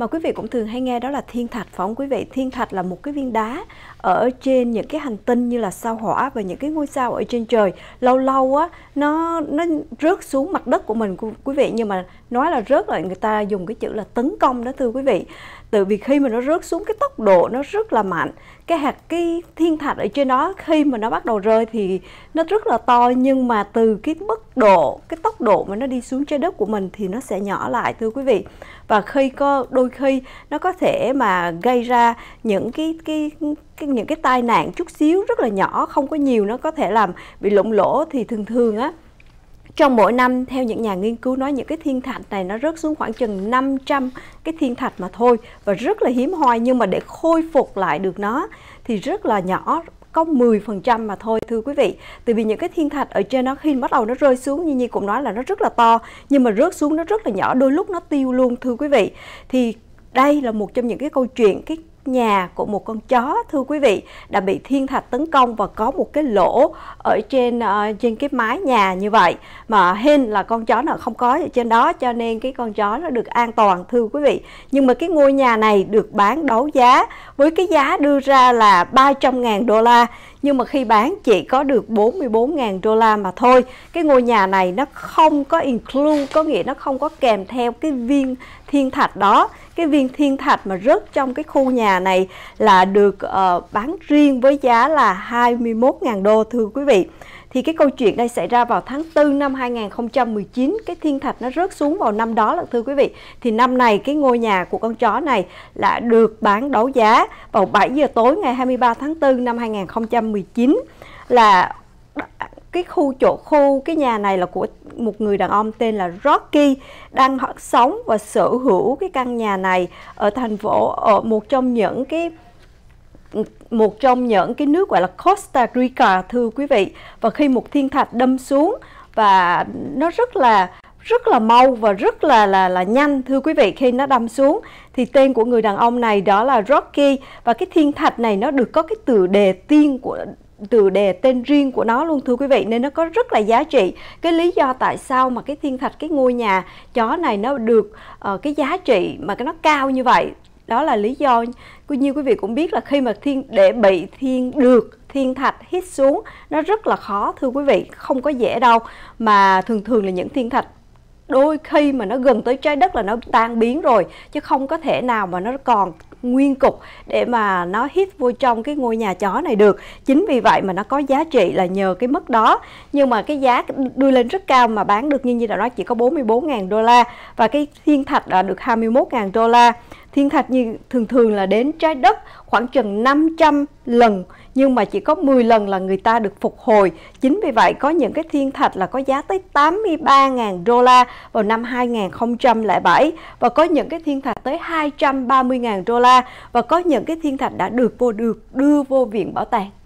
mà quý vị cũng thường hay nghe đó là thiên thạch phải không quý vị? Thiên thạch là một cái viên đá ở trên những cái hành tinh như là sao hỏa và những cái ngôi sao ở trên trời. Lâu lâu á nó nó rớt xuống mặt đất của mình quý vị nhưng mà nói là rớt là người ta dùng cái chữ là tấn công đó thưa quý vị. Tại vì khi mà nó rớt xuống cái tốc độ nó rất là mạnh Cái hạt cái thiên thạch ở trên đó khi mà nó bắt đầu rơi thì nó rất là to Nhưng mà từ cái mức độ, cái tốc độ mà nó đi xuống trái đất của mình thì nó sẽ nhỏ lại thưa quý vị Và khi có đôi khi nó có thể mà gây ra những cái, cái, cái những cái tai nạn chút xíu rất là nhỏ Không có nhiều nó có thể làm bị lộn lỗ thì thường thường á trong mỗi năm theo những nhà nghiên cứu nói những cái thiên thạch này nó rớt xuống khoảng chừng 500 cái thiên thạch mà thôi và rất là hiếm hoi nhưng mà để khôi phục lại được nó thì rất là nhỏ có 10% mà thôi thưa quý vị Tại vì những cái thiên thạch ở trên nó khi bắt đầu nó rơi xuống Như Nhi cũng nói là nó rất là to Nhưng mà rớt xuống nó rất là nhỏ Đôi lúc nó tiêu luôn thưa quý vị Thì đây là một trong những cái câu chuyện cái nhà của một con chó thưa quý vị đã bị thiên thạch tấn công và có một cái lỗ ở trên uh, trên cái mái nhà như vậy mà hên là con chó nào không có ở trên đó cho nên cái con chó nó được an toàn thưa quý vị nhưng mà cái ngôi nhà này được bán đấu giá với cái giá đưa ra là 300.000 đô la nhưng mà khi bán chỉ có được 44.000 đô la mà thôi. Cái ngôi nhà này nó không có include, có nghĩa nó không có kèm theo cái viên thiên thạch đó. Cái viên thiên thạch mà rớt trong cái khu nhà này là được uh, bán riêng với giá là 21.000 đô thưa quý vị thì cái câu chuyện đây xảy ra vào tháng 4 năm 2019 cái thiên thạch nó rớt xuống vào năm đó là thưa quý vị thì năm này cái ngôi nhà của con chó này là được bán đấu giá vào 7 giờ tối ngày 23 tháng 4 năm 2019 là cái khu chỗ khu cái nhà này là của một người đàn ông tên là Rocky đang sống và sở hữu cái căn nhà này ở thành phố ở một trong những cái một trong những cái nước gọi là Costa Rica thưa quý vị và khi một thiên thạch đâm xuống và nó rất là rất là mau và rất là là là nhanh thưa quý vị khi nó đâm xuống thì tên của người đàn ông này đó là Rocky và cái thiên thạch này nó được có cái từ đề tiên của từ đề tên riêng của nó luôn thưa quý vị nên nó có rất là giá trị cái lý do tại sao mà cái thiên thạch cái ngôi nhà chó này nó được uh, cái giá trị mà cái nó cao như vậy đó là lý do như quý vị cũng biết là khi mà thiên để bị thiên được thiên thạch hít xuống nó rất là khó thưa quý vị không có dễ đâu mà thường thường là những thiên thạch đôi khi mà nó gần tới trái đất là nó tan biến rồi chứ không có thể nào mà nó còn nguyên cục để mà nó hít vô trong cái ngôi nhà chó này được chính vì vậy mà nó có giá trị là nhờ cái mức đó nhưng mà cái giá đưa lên rất cao mà bán được như như đã nói chỉ có 44.000 đô la và cái thiên thạch đã được 21.000 đô la thiên thạch như thường thường là đến trái đất khoảng chừng 500 lần nhưng mà chỉ có 10 lần là người ta được phục hồi. Chính vì vậy có những cái thiên thạch là có giá tới 83.000 đô la vào năm 2007 và có những cái thiên thạch tới 230.000 đô la và có những cái thiên thạch đã được vô được đưa vô viện bảo tàng.